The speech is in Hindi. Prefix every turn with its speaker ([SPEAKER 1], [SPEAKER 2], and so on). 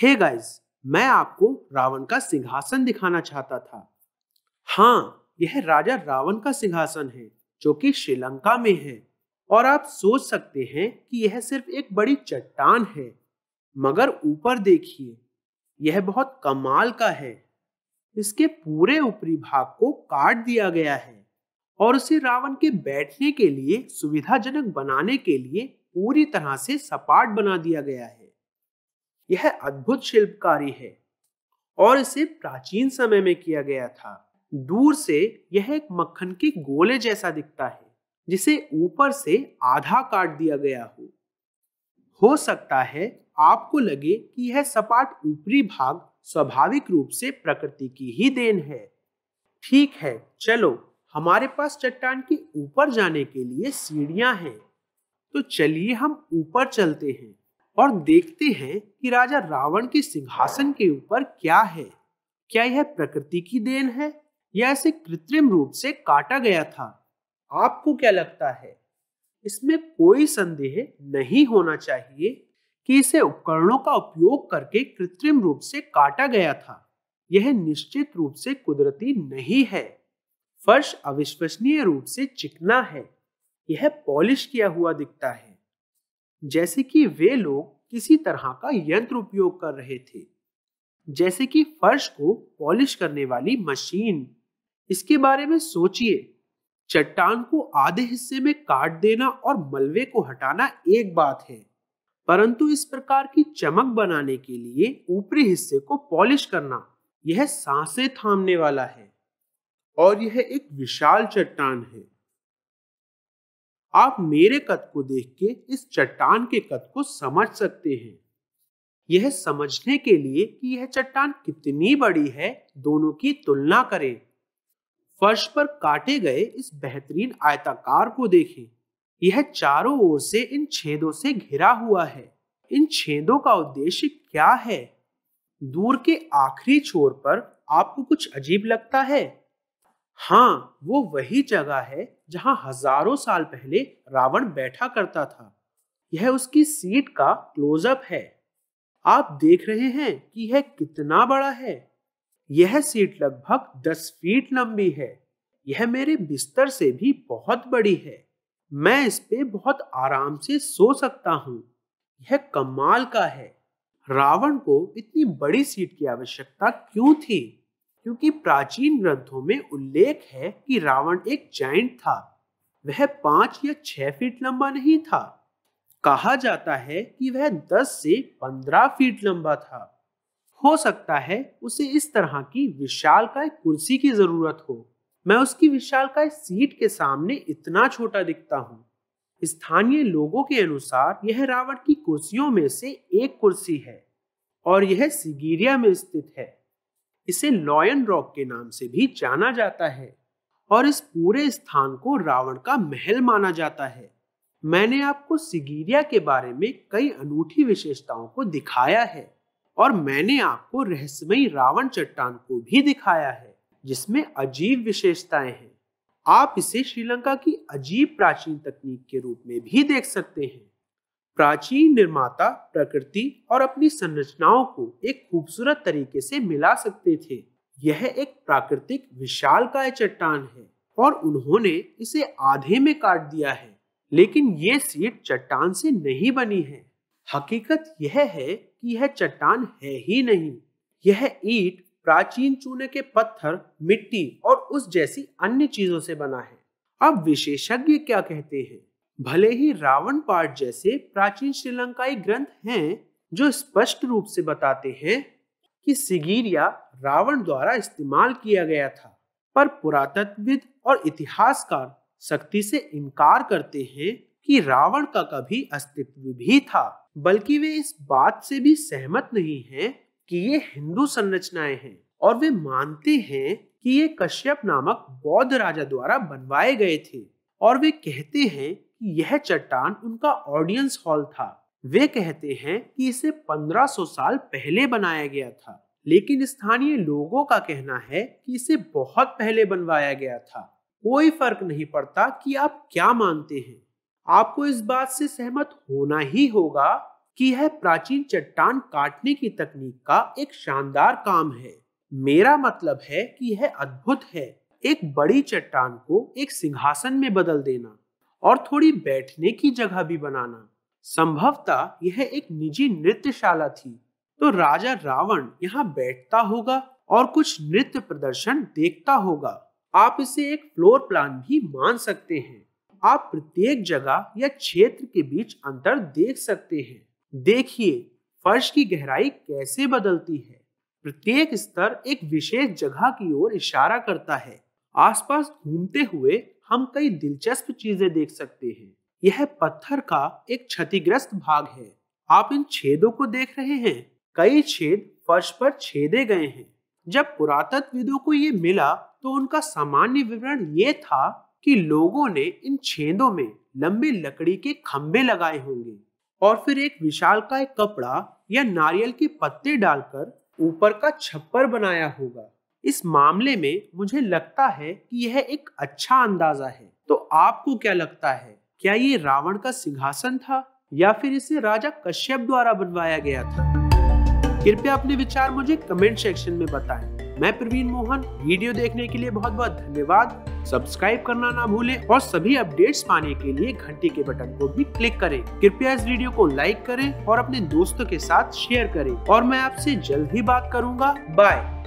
[SPEAKER 1] हे गाइस मैं आपको रावण का सिंहासन दिखाना चाहता था हाँ यह राजा रावण का सिंहासन है जो कि श्रीलंका में है और आप सोच सकते हैं कि यह सिर्फ एक बड़ी चट्टान है मगर ऊपर देखिए यह बहुत कमाल का है इसके पूरे ऊपरी भाग को काट दिया गया है और उसे रावण के बैठने के लिए सुविधाजनक बनाने के लिए पूरी तरह से सपाट बना दिया गया है यह अद्भुत शिल्पकारी है और इसे प्राचीन समय में किया गया था दूर से यह एक मक्खन के गोले जैसा दिखता है जिसे ऊपर से आधा काट दिया गया हो हो सकता है आपको लगे कि यह सपाट ऊपरी भाग स्वाभाविक रूप से प्रकृति की ही देन है ठीक है चलो हमारे पास चट्टान के ऊपर जाने के लिए सीढ़ियां हैं तो चलिए हम ऊपर चलते हैं और देखते हैं कि राजा रावण के सिंहासन के ऊपर क्या है क्या यह प्रकृति की देन है या इसे कृत्रिम रूप से काटा गया था आपको क्या लगता है इसमें कोई संदेह नहीं होना चाहिए कि इसे उपकरणों का उपयोग करके कृत्रिम रूप से काटा गया था यह निश्चित रूप से कुदरती नहीं है फर्श अविश्वसनीय रूप से चिकना है यह पॉलिश किया हुआ दिखता है जैसे कि वे लोग किसी तरह का यंत्र उपयोग कर रहे थे जैसे कि फर्श को पॉलिश करने वाली मशीन इसके बारे में सोचिए चट्टान को आधे हिस्से में काट देना और मलबे को हटाना एक बात है परंतु इस प्रकार की चमक बनाने के लिए ऊपरी हिस्से को पॉलिश करना यह सांसें थामने वाला है और यह एक विशाल चट्टान है आप मेरे कद को देख के इस चट्टान के कद को समझ सकते हैं यह समझने के लिए कि यह चट्टान कितनी बड़ी है दोनों की तुलना करें फर्श पर काटे गए इस बेहतरीन आयताकार को देखें यह चारों ओर से इन छेदों से घिरा हुआ है इन छेदों का उद्देश्य क्या है दूर के आखिरी छोर पर आपको कुछ अजीब लगता है हाँ वो वही जगह है जहां हजारों साल पहले रावण बैठा करता था यह उसकी सीट का क्लोजअप है आप देख रहे हैं कि यह कितना बड़ा है यह सीट लगभग दस फीट लंबी है यह मेरे बिस्तर से भी बहुत बड़ी है मैं इस पे बहुत आराम से सो सकता हूँ यह कमाल का है रावण को इतनी बड़ी सीट की आवश्यकता क्यों थी क्योंकि प्राचीन ग्रंथों में उल्लेख है कि रावण एक जाइंट था वह पांच या छह फीट लंबा नहीं था कहा जाता है कि वह दस से पंद्रह फीट लंबा था हो सकता है उसे इस तरह की विशाल का एक कुर्सी की जरूरत हो मैं उसकी विशाल का सीट के सामने इतना छोटा दिखता हूँ स्थानीय लोगों के अनुसार यह रावण की कुर्सियों में से एक कुर्सी है और यह सिगीरिया में स्थित है इसे लॉयन रॉक के नाम से भी जाना जाता है और इस पूरे स्थान को रावण का महल माना जाता है मैंने आपको सिगीरिया के बारे में कई अनूठी विशेषताओं को दिखाया है और मैंने आपको रहस्यमयी रावण चट्टान को भी दिखाया है जिसमें अजीब विशेषताएं हैं आप इसे श्रीलंका की अजीब प्राचीन तकनीक के रूप में भी देख सकते हैं प्राचीन निर्माता प्रकृति और अपनी संरचनाओं को एक खूबसूरत तरीके से मिला सकते थे यह एक प्राकृतिक विशाल का चट्टान है और उन्होंने इसे आधे में काट दिया है लेकिन ये सीट चट्टान से नहीं बनी है हकीकत यह है कि यह चट्टान है ही नहीं यह ईट प्राचीन चूने के पत्थर मिट्टी और उस जैसी अन्य चीजों से बना है अब विशेषज्ञ क्या कहते हैं भले ही रावण पाठ जैसे प्राचीन श्रीलंकाई ग्रंथ हैं जो स्पष्ट रूप से बताते हैं कि सिगीरिया रावण द्वारा इस्तेमाल किया गया था पर पुरातत्वविद और इतिहासकार सख्ती से इनकार करते हैं कि रावण का कभी अस्तित्व भी था बल्कि वे इस बात से भी सहमत नहीं हैं कि ये हिंदू संरचनाएं हैं और वे मानते हैं कि ये कश्यप नामक बौद्ध राजा द्वारा बनवाए गए थे और वे कहते हैं कि यह चट्टान उनका ऑडियंस हॉल था वे कहते हैं कि इसे 1500 साल पहले बनाया गया था लेकिन स्थानीय लोगों का कहना है कि इसे बहुत पहले बनवाया गया था कोई फर्क नहीं पड़ता कि आप क्या मानते हैं आपको इस बात से सहमत होना ही होगा कि यह प्राचीन चट्टान काटने की तकनीक का एक शानदार काम है मेरा मतलब है कि यह अद्भुत है एक बड़ी चट्टान को एक सिंहासन में बदल देना और थोड़ी बैठने की जगह भी बनाना संभवतः यह एक निजी नृत्यशाला थी तो राजा रावण यहाँ बैठता होगा और कुछ नृत्य प्रदर्शन देखता होगा आप इसे एक फ्लोर प्लान भी मान सकते हैं आप प्रत्येक जगह या क्षेत्र के बीच अंतर देख सकते हैं देखिए फर्श की गहराई कैसे बदलती है प्रत्येक स्तर एक विशेष जगह की ओर इशारा करता है आसपास घूमते हुए हम कई दिलचस्प चीजें देख सकते हैं यह पत्थर का एक क्षतिग्रस्त भाग है आप इन छेदों को देख रहे हैं कई छेद फर्श पर छेदे गए हैं जब पुरातत्वविदों को ये मिला तो उनका सामान्य विवरण ये था कि लोगों ने इन छेदों में लंबे लकड़ी के खंभे लगाए होंगे और फिर एक विशाल का एक कपड़ा या नारियल के पत्ते डालकर ऊपर का छप्पर बनाया होगा इस मामले में मुझे लगता है कि यह एक अच्छा अंदाजा है तो आपको क्या लगता है क्या ये रावण का सिंहासन था या फिर इसे राजा कश्यप द्वारा बनवाया गया था कृपया अपने विचार मुझे कमेंट सेक्शन में बताएं। मैं प्रवीण मोहन वीडियो देखने के लिए बहुत बहुत धन्यवाद सब्सक्राइब करना ना भूलें और सभी अपडेट्स पाने के लिए घंटी के बटन को भी क्लिक करें कृपया इस वीडियो को लाइक करें और अपने दोस्तों के साथ शेयर करें और मैं आपसे जल्द ही बात करूंगा बाय